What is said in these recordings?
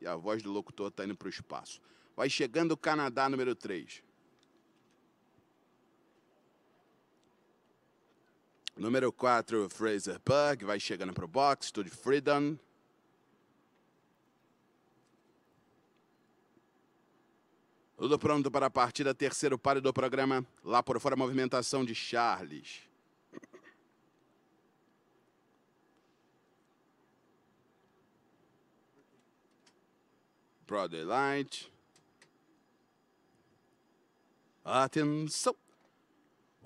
e a voz do locutor está indo para o espaço. Vai chegando o Canadá número 3. Número 4, Fraser Bug, vai chegando para o box, Studio Freedom. Tudo pronto para a partida, terceiro páreo do programa. Lá por fora, movimentação de Charles. Brother Light. Atenção!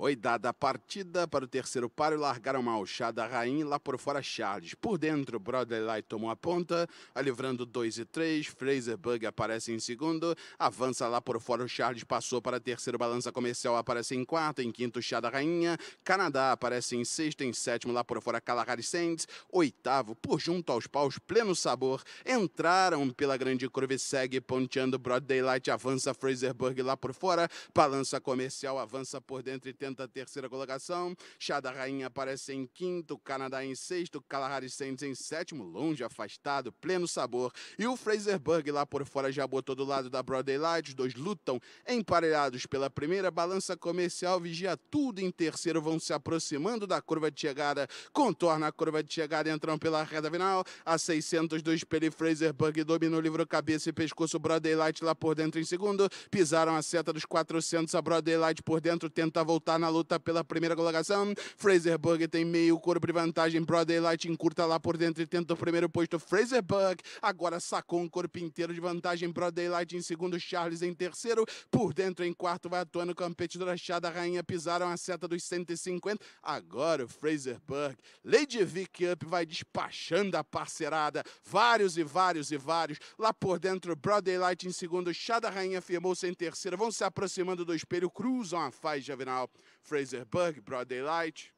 Oidada a partida para o terceiro paro, largaram Malchada, rainha lá por fora Charles. Por dentro, Brodley Light tomou a ponta, alivrando 2 e 3, Fraser Bug aparece em segundo, avança lá por fora o Charles, passou para terceiro, Balança Comercial aparece em quarto, em quinto Chada Rainha, Canadá aparece em sexto, em sétimo lá por fora Calahari Sands, oitavo, por junto aos paus, pleno sabor, entraram pela grande curva e segue ponteando Broad Daylight, avança Fraser Bug lá por fora, Balança Comercial avança por dentro e ostenta a terceira colocação. Chá da Rainha aparece em quinto, Canadá em sexto, Kalahari Sands em sétimo, longe, afastado, pleno sabor. E o Fraser Bug lá por fora já botou do lado da Broadway Light. Os dois lutam emparelhados pela primeira balança comercial, vigia tudo em terceiro, vão se aproximando da curva de chegada, contorna a curva de chegada, entram pela reta final. A 600 do espelho e Fraser Burg dominou, livro cabeça e pescoço. Broadway Light lá por dentro em segundo, pisaram a seta dos 400. A Broadway Light por dentro tenta voltar na luta pela primeira colocação. Fraser Bug tem meio corpo de vantagem. Pro Light encurta lá por dentro e tenta o primeiro posto. Fraser Bug agora sacou um corpo inteiro de vantagem. Pro Light em segundo. Charles em terceiro. Por dentro em quarto vai atuando competidora Chada Rainha. Pisaram a seta dos 150. Agora o Fraser Bug. Lady Vic Up vai despachando a parcerada. Vários e vários e vários. Lá por dentro, Pro Light em segundo. Chada Rainha firmou-se em terceiro. Vão se aproximando do espelho. Cruzam a faixa final. Fraser Bug, Broad Daylight,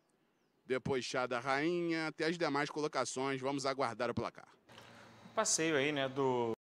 depois Chá da Rainha, até as demais colocações. Vamos aguardar o placar. Um passeio aí, né, do